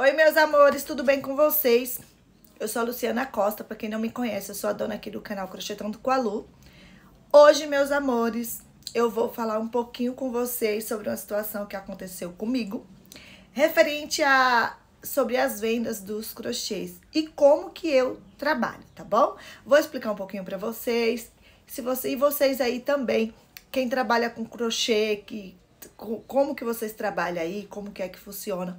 Oi, meus amores, tudo bem com vocês? Eu sou a Luciana Costa, para quem não me conhece, eu sou a dona aqui do canal Crochetando com a Lu. Hoje, meus amores, eu vou falar um pouquinho com vocês sobre uma situação que aconteceu comigo, referente a sobre as vendas dos crochês e como que eu trabalho, tá bom? Vou explicar um pouquinho para vocês. Se você e vocês aí também, quem trabalha com crochê, que como que vocês trabalham aí, como que é que funciona?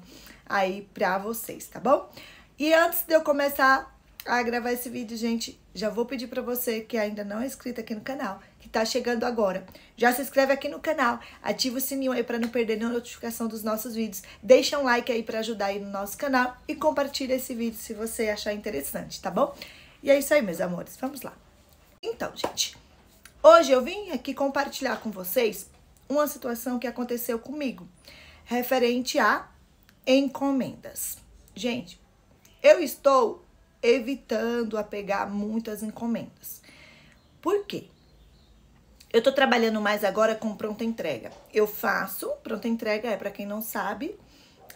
aí pra vocês, tá bom? E antes de eu começar a gravar esse vídeo, gente, já vou pedir pra você que ainda não é inscrito aqui no canal, que tá chegando agora, já se inscreve aqui no canal, ativa o sininho aí pra não perder nenhuma notificação dos nossos vídeos, deixa um like aí pra ajudar aí no nosso canal e compartilha esse vídeo se você achar interessante, tá bom? E é isso aí, meus amores, vamos lá. Então, gente, hoje eu vim aqui compartilhar com vocês uma situação que aconteceu comigo, referente a encomendas. Gente, eu estou evitando a pegar muitas encomendas. Por quê? Eu tô trabalhando mais agora com pronta entrega. Eu faço, pronta entrega é para quem não sabe,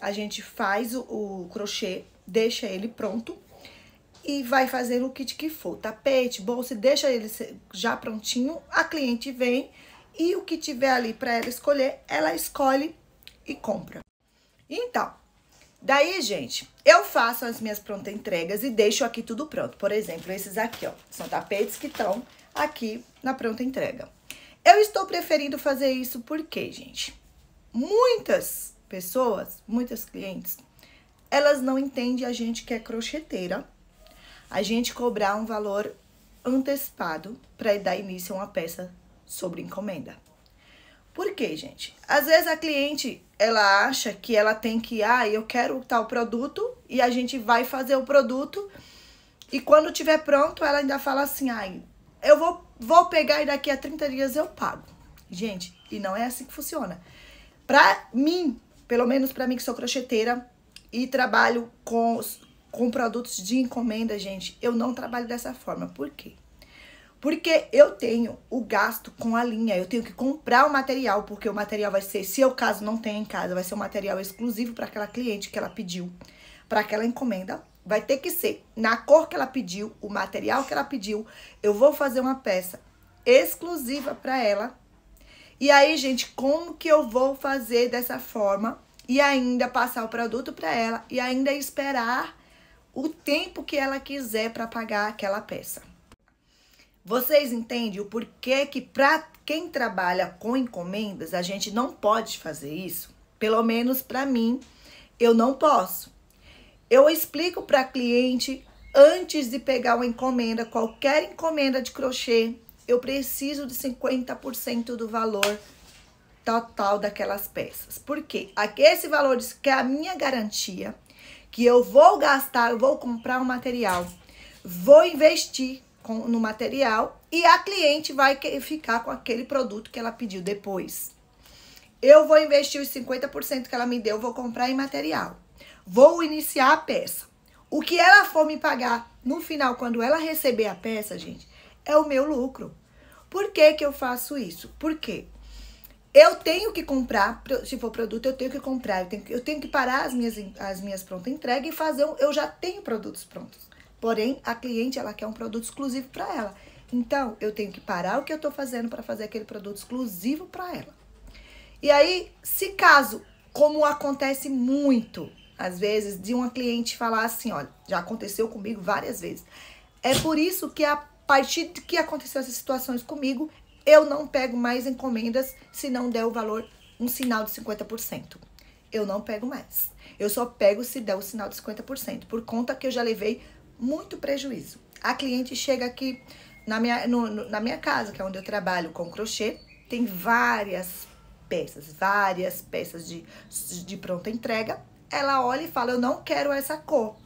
a gente faz o, o, crochê, deixa ele pronto e vai fazer o kit que for, tapete, bolsa, deixa ele já prontinho, a cliente vem e o que tiver ali para ela escolher, ela escolhe e compra. Então, daí, gente, eu faço as minhas pronta entregas e deixo aqui tudo pronto. Por exemplo, esses aqui, ó, são tapetes que estão aqui na pronta entrega. Eu estou preferindo fazer isso porque, gente, muitas pessoas, muitas clientes, elas não entendem a gente que é crocheteira, a gente cobrar um valor antecipado para dar início a uma peça sobre encomenda. Por quê, gente? Às vezes a cliente, ela acha que ela tem que, ah, eu quero tal produto e a gente vai fazer o produto e quando tiver pronto, ela ainda fala assim, ai, ah, eu vou, vou pegar e daqui a 30 dias eu pago. Gente, e não é assim que funciona. Pra mim, pelo menos pra mim que sou crocheteira e trabalho com, com produtos de encomenda, gente, eu não trabalho dessa forma. Por quê? Porque eu tenho o gasto com a linha, eu tenho que comprar o material, porque o material vai ser, se eu caso não tenha em casa, vai ser um material exclusivo para aquela cliente que ela pediu, para aquela encomenda. Vai ter que ser na cor que ela pediu, o material que ela pediu. Eu vou fazer uma peça exclusiva para ela. E aí, gente, como que eu vou fazer dessa forma e ainda passar o produto para ela e ainda esperar o tempo que ela quiser para pagar aquela peça? Vocês entendem o porquê que para quem trabalha com encomendas, a gente não pode fazer isso? Pelo menos para mim, eu não posso. Eu explico para cliente antes de pegar uma encomenda, qualquer encomenda de crochê, eu preciso de 50% do valor total daquelas peças. Por quê? Aqui esse valor que é a minha garantia que eu vou gastar, vou comprar o um material, vou investir com, no material e a cliente vai que, ficar com aquele produto que ela pediu depois. Eu vou investir os 50% que ela me deu, vou comprar em material. Vou iniciar a peça. O que ela for me pagar no final, quando ela receber a peça, gente, é o meu lucro. Por que, que eu faço isso? Porque eu tenho que comprar, se for produto, eu tenho que comprar. Eu tenho que, eu tenho que parar as minhas, as minhas prontas entrega e fazer. Um, eu já tenho produtos prontos. Porém, a cliente ela quer um produto exclusivo para ela. Então, eu tenho que parar o que eu estou fazendo para fazer aquele produto exclusivo para ela. E aí, se caso, como acontece muito, às vezes, de uma cliente falar assim, olha, já aconteceu comigo várias vezes. É por isso que a partir de que aconteceu essas situações comigo, eu não pego mais encomendas se não der o valor, um sinal de 50%. Eu não pego mais. Eu só pego se der o sinal de 50%, por conta que eu já levei muito prejuízo. A cliente chega aqui na minha, no, no, na minha casa, que é onde eu trabalho com crochê, tem várias peças, várias peças de, de pronta entrega. Ela olha e fala: Eu não quero essa cor.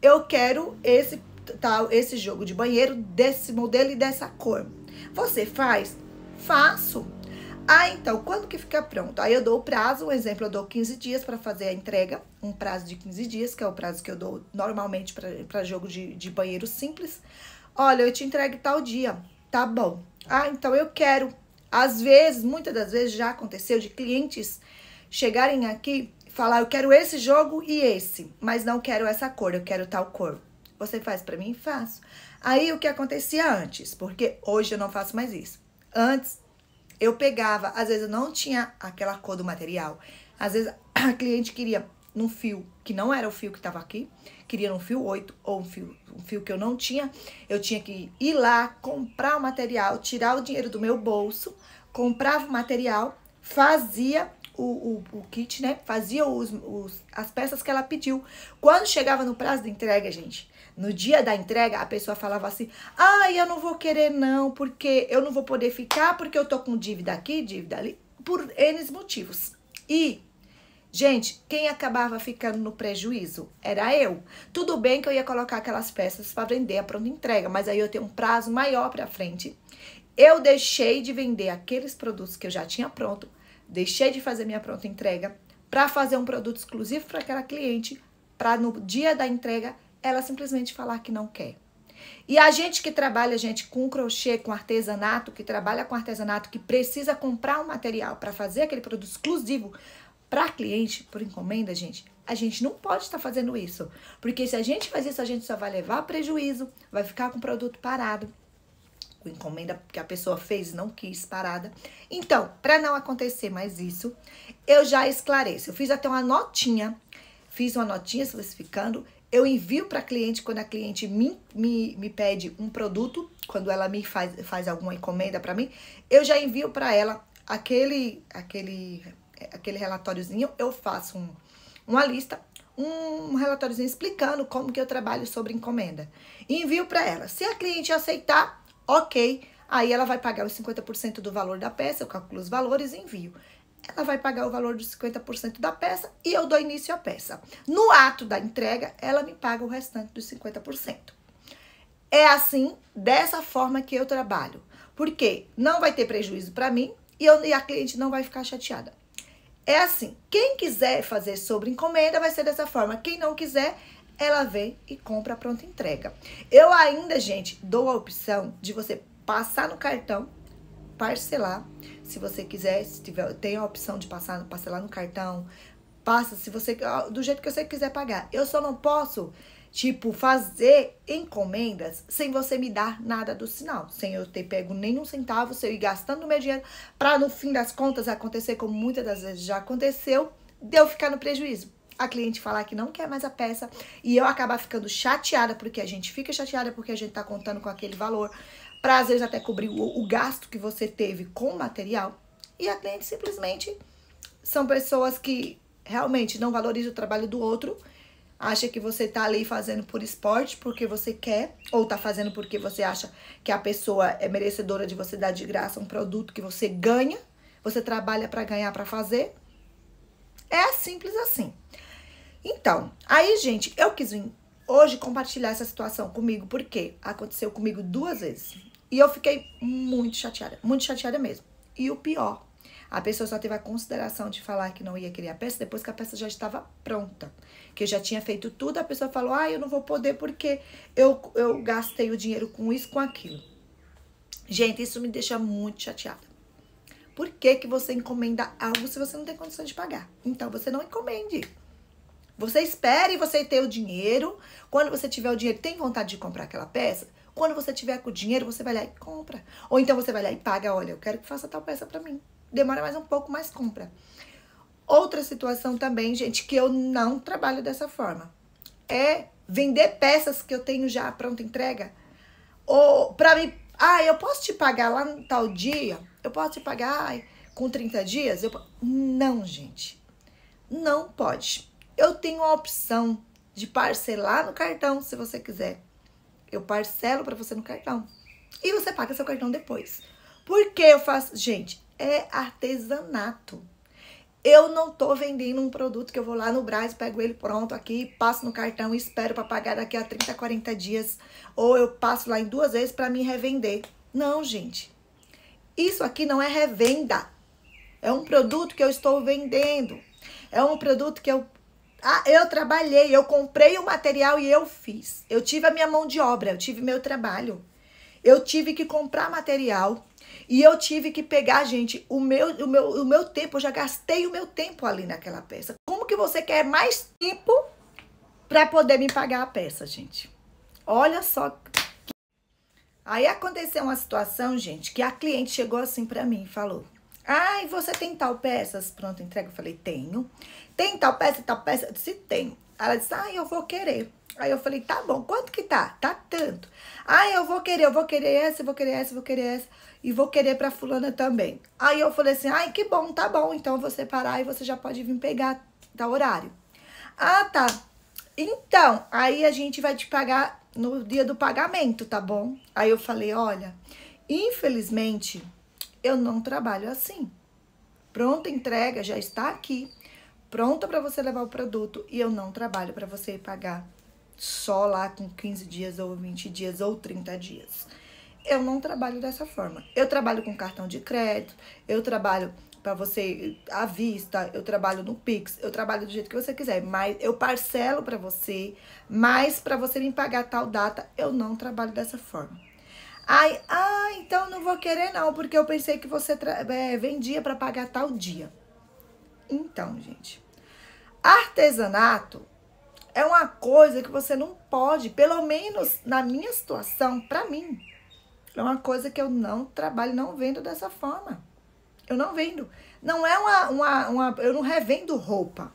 Eu quero esse tal, esse jogo de banheiro desse modelo e dessa cor. Você faz? Faço. Ah, então, quando que fica pronto? Aí eu dou o prazo, um exemplo, eu dou 15 dias para fazer a entrega, um prazo de 15 dias, que é o prazo que eu dou normalmente para jogo de, de banheiro simples. Olha, eu te entrego tal dia, tá bom. Ah, então eu quero. Às vezes, muitas das vezes já aconteceu de clientes chegarem aqui e falar, eu quero esse jogo e esse, mas não quero essa cor, eu quero tal cor. Você faz para mim? Faço. Aí o que acontecia antes, porque hoje eu não faço mais isso. Antes eu pegava, às vezes eu não tinha aquela cor do material. Às vezes a cliente queria num fio que não era o fio que estava aqui, queria um fio 8 ou um fio, um fio que eu não tinha. Eu tinha que ir lá, comprar o material, tirar o dinheiro do meu bolso, comprava o material, fazia o, o, o kit, né? Fazia os, os, as peças que ela pediu. Quando chegava no prazo de entrega, gente, no dia da entrega, a pessoa falava assim: "Ai, ah, eu não vou querer não, porque eu não vou poder ficar, porque eu tô com dívida aqui, dívida ali", por N motivos. E Gente, quem acabava ficando no prejuízo era eu. Tudo bem que eu ia colocar aquelas peças para vender a pronta entrega, mas aí eu tenho um prazo maior para frente. Eu deixei de vender aqueles produtos que eu já tinha pronto, deixei de fazer minha pronta entrega para fazer um produto exclusivo para aquela cliente, para no dia da entrega ela simplesmente falar que não quer. E a gente que trabalha, gente, com crochê, com artesanato, que trabalha com artesanato, que precisa comprar um material para fazer aquele produto exclusivo para cliente, por encomenda, gente, a gente não pode estar fazendo isso. Porque se a gente faz isso, a gente só vai levar prejuízo, vai ficar com o produto parado. Com encomenda que a pessoa fez não quis parada. Então, para não acontecer mais isso, eu já esclareço. Eu fiz até uma notinha, fiz uma notinha especificando eu envio para a cliente quando a cliente me, me, me pede um produto, quando ela me faz, faz alguma encomenda para mim, eu já envio para ela aquele, aquele, aquele relatóriozinho, eu faço um, uma lista, um relatóriozinho explicando como que eu trabalho sobre encomenda. E envio para ela. Se a cliente aceitar, ok. Aí ela vai pagar os 50% do valor da peça, eu calculo os valores e envio ela vai pagar o valor de 50% da peça e eu dou início à peça. No ato da entrega, ela me paga o restante dos 50%. É assim, dessa forma que eu trabalho. Porque não vai ter prejuízo para mim e, eu, e a cliente não vai ficar chateada. É assim, quem quiser fazer sobre encomenda vai ser dessa forma. Quem não quiser, ela vem e compra a pronta entrega. Eu ainda, gente, dou a opção de você passar no cartão parcelar. Se você quiser, se tiver, tem a opção de passar, parcelar no cartão, passa se você do jeito que você quiser pagar. Eu só não posso tipo fazer encomendas sem você me dar nada do sinal, sem eu ter pego nenhum centavo, sem eu ir gastando meu dinheiro para no fim das contas acontecer como muitas das vezes já aconteceu, de eu ficar no prejuízo a cliente falar que não quer mais a peça e eu acabar ficando chateada porque a gente fica chateada porque a gente tá contando com aquele valor para às vezes até cobrir o, o gasto que você teve com o material. E a cliente simplesmente são pessoas que realmente não valorizam o trabalho do outro, acha que você tá ali fazendo por esporte, porque você quer, ou tá fazendo porque você acha que a pessoa é merecedora de você dar de graça um produto que você ganha, você trabalha para ganhar, para fazer. É simples assim. Então, aí, gente, eu quis vir hoje compartilhar essa situação comigo, porque aconteceu comigo duas vezes. E eu fiquei muito chateada, muito chateada mesmo. E o pior, a pessoa só teve a consideração de falar que não ia querer a peça depois que a peça já estava pronta. Que eu já tinha feito tudo, a pessoa falou: ah, eu não vou poder porque eu, eu gastei o dinheiro com isso, com aquilo. Gente, isso me deixa muito chateada. Por que, que você encomenda algo se você não tem condição de pagar? Então, você não encomende. Você espere você ter o dinheiro. Quando você tiver o dinheiro, tem vontade de comprar aquela peça? Quando você tiver com o dinheiro, você vai lá e compra. Ou então você vai lá e paga, olha, eu quero que faça tal peça para mim. Demora mais um pouco, mas compra. Outra situação também, gente, que eu não trabalho dessa forma, é vender peças que eu tenho já pronta entrega. Ou para mim, ah, eu posso te pagar lá no tal dia? Eu posso te pagar ai, com 30 dias? Eu, não, gente. Não pode. Eu tenho a opção de parcelar no cartão se você quiser. Eu parcelo para você no cartão. E você paga seu cartão depois. Por que eu faço? Gente, é artesanato. Eu não tô vendendo um produto que eu vou lá no Brasil pego ele pronto aqui, passo no cartão e espero para pagar daqui a 30, 40 dias. Ou eu passo lá em duas vezes para me revender. Não, gente. Isso aqui não é revenda. É um produto que eu estou vendendo. É um produto que eu ah, eu trabalhei, eu comprei o material e eu fiz. Eu tive a minha mão de obra, eu tive meu trabalho. Eu tive que comprar material e eu tive que pegar, gente, o meu, o meu, o meu tempo, eu já gastei o meu tempo ali naquela peça. Como que você quer mais tempo para poder me pagar a peça, gente? Olha só. Aí aconteceu uma situação, gente, que a cliente chegou assim para mim e falou: Ai, você tem tal peças? Pronto, entrega. Eu falei, tenho. Tem tal peça, tal peça? Eu disse, tenho. Ela disse, ai, eu vou querer. Aí eu falei, tá bom, quanto que tá? Tá tanto. Ai, eu vou querer, eu vou querer essa, eu vou querer essa, eu vou querer essa. E vou querer pra fulana também. Aí eu falei assim, ai, que bom, tá bom. Então você vou separar e você já pode vir pegar, tá horário. Ah, tá. Então, aí a gente vai te pagar no dia do pagamento, tá bom? Aí eu falei, olha, infelizmente eu não trabalho assim. Pronta entrega já está aqui, pronta para você levar o produto e eu não trabalho para você pagar só lá com 15 dias ou 20 dias ou 30 dias. Eu não trabalho dessa forma. Eu trabalho com cartão de crédito, eu trabalho para você à vista, eu trabalho no Pix, eu trabalho do jeito que você quiser, mas eu parcelo para você, mas para você me pagar tal data, eu não trabalho dessa forma. Aí, ah, então não vou querer não, porque eu pensei que você é, vendia para pagar tal dia. Então, gente, artesanato é uma coisa que você não pode, pelo menos na minha situação, para mim, é uma coisa que eu não trabalho, não vendo dessa forma. Eu não vendo. Não é uma, uma, uma eu não revendo roupa.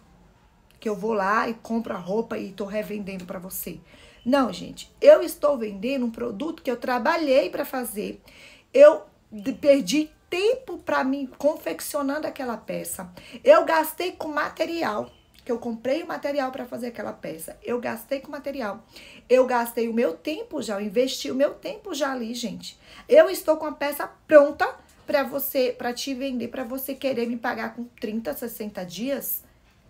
Que eu vou lá e compro a roupa e tô revendendo para você. Não, gente, eu estou vendendo um produto que eu trabalhei para fazer. Eu perdi tempo para mim confeccionando aquela peça. Eu gastei com material, que eu comprei o material para fazer aquela peça. Eu gastei com material. Eu gastei o meu tempo já, eu investi o meu tempo já ali, gente. Eu estou com a peça pronta para você, para te vender, para você querer me pagar com 30, 60 dias.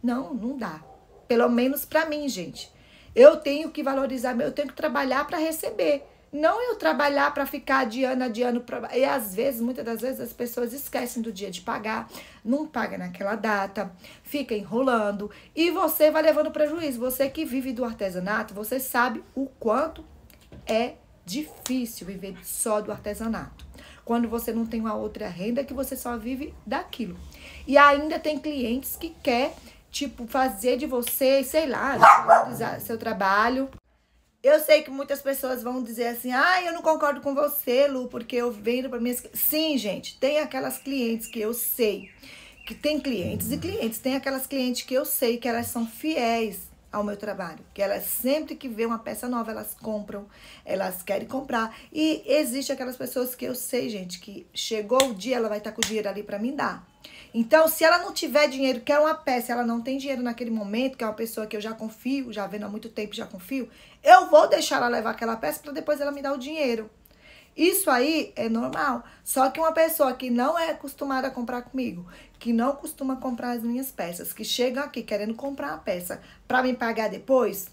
Não, não dá. Pelo menos para mim, gente. Eu tenho que valorizar, eu tenho que trabalhar para receber. Não eu trabalhar para ficar de ano a de ano. Pra... E às vezes, muitas das vezes, as pessoas esquecem do dia de pagar, não paga naquela data, fica enrolando e você vai levando prejuízo. Você que vive do artesanato, você sabe o quanto é difícil viver só do artesanato. Quando você não tem uma outra renda que você só vive daquilo. E ainda tem clientes que quer tipo, fazer de você, sei lá, seu trabalho. Eu sei que muitas pessoas vão dizer assim: ah, eu não concordo com você, Lu, porque eu vendo para minhas. Sim, gente, tem aquelas clientes que eu sei que tem clientes e clientes, tem aquelas clientes que eu sei que elas são fiéis ao meu trabalho, que elas sempre que vê uma peça nova, elas compram, elas querem comprar. E existe aquelas pessoas que eu sei, gente, que chegou o dia, ela vai estar tá com o dinheiro ali para me dar. Então, se ela não tiver dinheiro, quer é uma peça, ela não tem dinheiro naquele momento, que é uma pessoa que eu já confio, já vendo há muito tempo, já confio, eu vou deixar ela levar aquela peça para depois ela me dar o dinheiro. Isso aí é normal. Só que uma pessoa que não é acostumada a comprar comigo, que não costuma comprar as minhas peças, que chega aqui querendo comprar a peça para me pagar depois,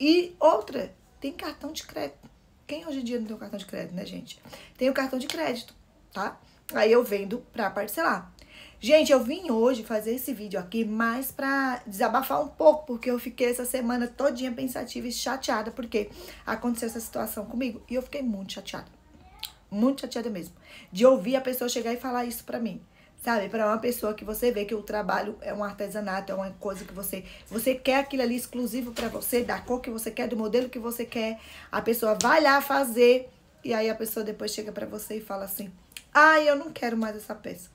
e outra, tem cartão de crédito. Quem hoje em dia não tem o cartão de crédito, né, gente? Tem o cartão de crédito, tá? Aí eu vendo para parcelar. Gente, eu vim hoje fazer esse vídeo aqui mais pra desabafar um pouco, porque eu fiquei essa semana todinha pensativa e chateada, porque aconteceu essa situação comigo e eu fiquei muito chateada. Muito chateada mesmo. De ouvir a pessoa chegar e falar isso pra mim. Sabe, para uma pessoa que você vê que o trabalho é um artesanato, é uma coisa que você você quer aquilo ali exclusivo para você, da cor que você quer, do modelo que você quer. A pessoa vai lá fazer e aí a pessoa depois chega para você e fala assim: "Ai, ah, eu não quero mais essa peça".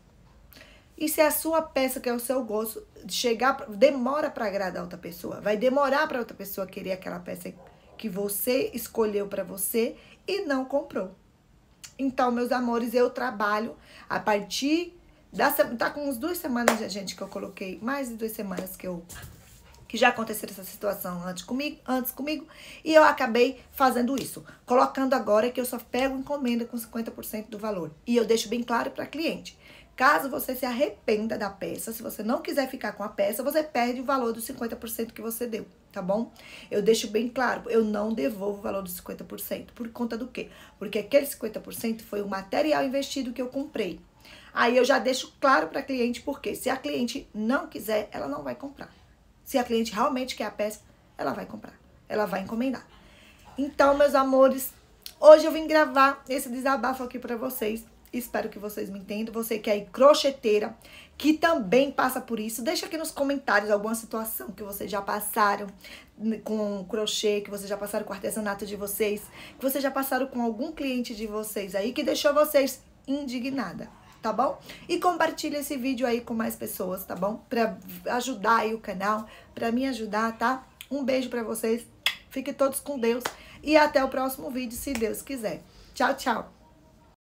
E se a sua peça, que é o seu gosto, chegar, demora para agradar outra pessoa, vai demorar para outra pessoa querer aquela peça que você escolheu para você e não comprou. Então, meus amores, eu trabalho a partir da tá com uns duas semanas já, gente, que eu coloquei, mais de duas semanas que eu que já aconteceu essa situação antes comigo, antes comigo, e eu acabei fazendo isso, colocando agora que eu só pego encomenda com 50% do valor. E eu deixo bem claro para cliente Caso você se arrependa da peça, se você não quiser ficar com a peça, você perde o valor dos 50% que você deu, tá bom? Eu deixo bem claro, eu não devolvo o valor dos 50%. Por conta do quê? Porque aquele 50% foi o material investido que eu comprei. Aí eu já deixo claro para a cliente, porque se a cliente não quiser, ela não vai comprar. Se a cliente realmente quer a peça, ela vai comprar, ela vai encomendar. Então, meus amores, hoje eu vim gravar esse desabafo aqui para vocês Espero que vocês me entendam. Você que é crocheteira, que também passa por isso, deixa aqui nos comentários alguma situação que vocês já passaram com crochê, que vocês já passaram com o artesanato de vocês, que vocês já passaram com algum cliente de vocês aí que deixou vocês indignada tá bom? E compartilha esse vídeo aí com mais pessoas, tá bom? Pra ajudar aí o canal, pra me ajudar, tá? Um beijo pra vocês, fiquem todos com Deus e até o próximo vídeo, se Deus quiser. Tchau, tchau!